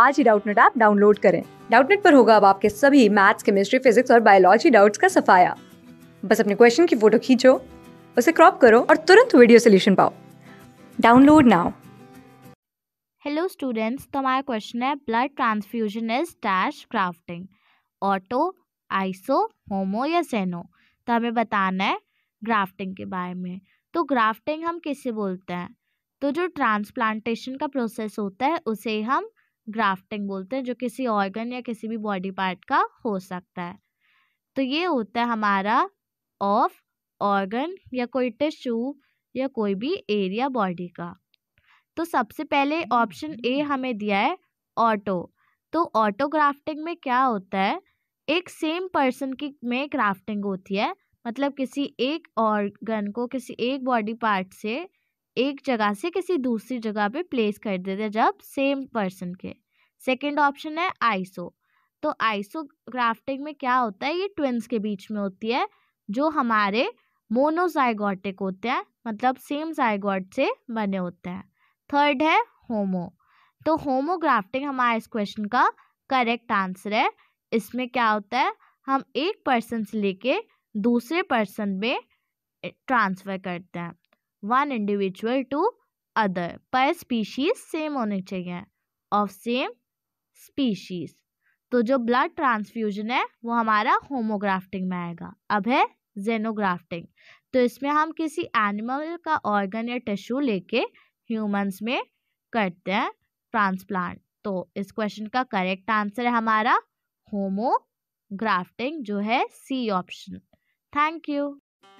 आज ही Doubtnut app download करें डाउटनेट पर होगा अब आपके सभी मैथ्स केमिस्ट्री फिजिक्स और बायोलॉजी डाउट्स का सफाया बस अपने क्वेश्चन की फोटो खींचो उसे क्रॉप करो और तुरंत वीडियो सोल्यूशन पाओ डाउनलोड नाउ हेलो स्टूडेंट्स तो हमारा क्वेश्चन है blood transfusion is dash grafting auto iso homo या सेनो तो हमें बताना है ग्राफ्टिंग के बारे में तो ग्राफ्टिंग हम किसे बोलते हैं तो जो ट्रांसप्लांटेशन का प्रोसेस होता है उसे हम ग्राफ्टिंग बोलते हैं जो किसी ऑर्गन या किसी भी बॉडी पार्ट का हो सकता है तो ये होता है हमारा ऑफ ऑर्गन या कोई टिश्यू या कोई भी एरिया बॉडी का तो सबसे पहले ऑप्शन ए हमें दिया है ऑटो तो ऑटो ग्राफ्टिंग में क्या होता है एक सेम पर्सन की में ग्राफ्टिंग होती है मतलब किसी एक ऑर्गन को किसी एक बॉडी पार्ट से एक जगह से किसी दूसरी जगह पे प्लेस कर देते हैं जब सेम पर्सन के सेकंड ऑप्शन है आइसो तो आइसो ग्राफ्टिंग में क्या होता है ये ट्विंस के बीच में होती है जो हमारे मोनोजाइगोटिक होते हैं मतलब सेम जाइगोट से बने होते हैं थर्ड है होमो तो होमोग्राफ्टिंग हमारे इस क्वेश्चन का करेक्ट आंसर है इसमें क्या होता है हम एक पर्सन से लेके दूसरे पर्सन में ट्रांसफ़र करते हैं वन इंडिविजुअल टू अदर पर स्पीशीज सेम होने चाहिए ऑफ सेम स्पीशीज तो जो ब्लड ट्रांसफ्यूजन है वो हमारा होमोग्राफ्टिंग में आएगा अब है जेनोग्राफ्टिंग तो इसमें हम किसी एनिमल का ऑर्गन या टिश्यू लेके ह्यूमंस में करते हैं ट्रांसप्लांट तो इस क्वेश्चन का करेक्ट आंसर है हमारा होमोग्राफ्टिंग जो है सी ऑप्शन थैंक यू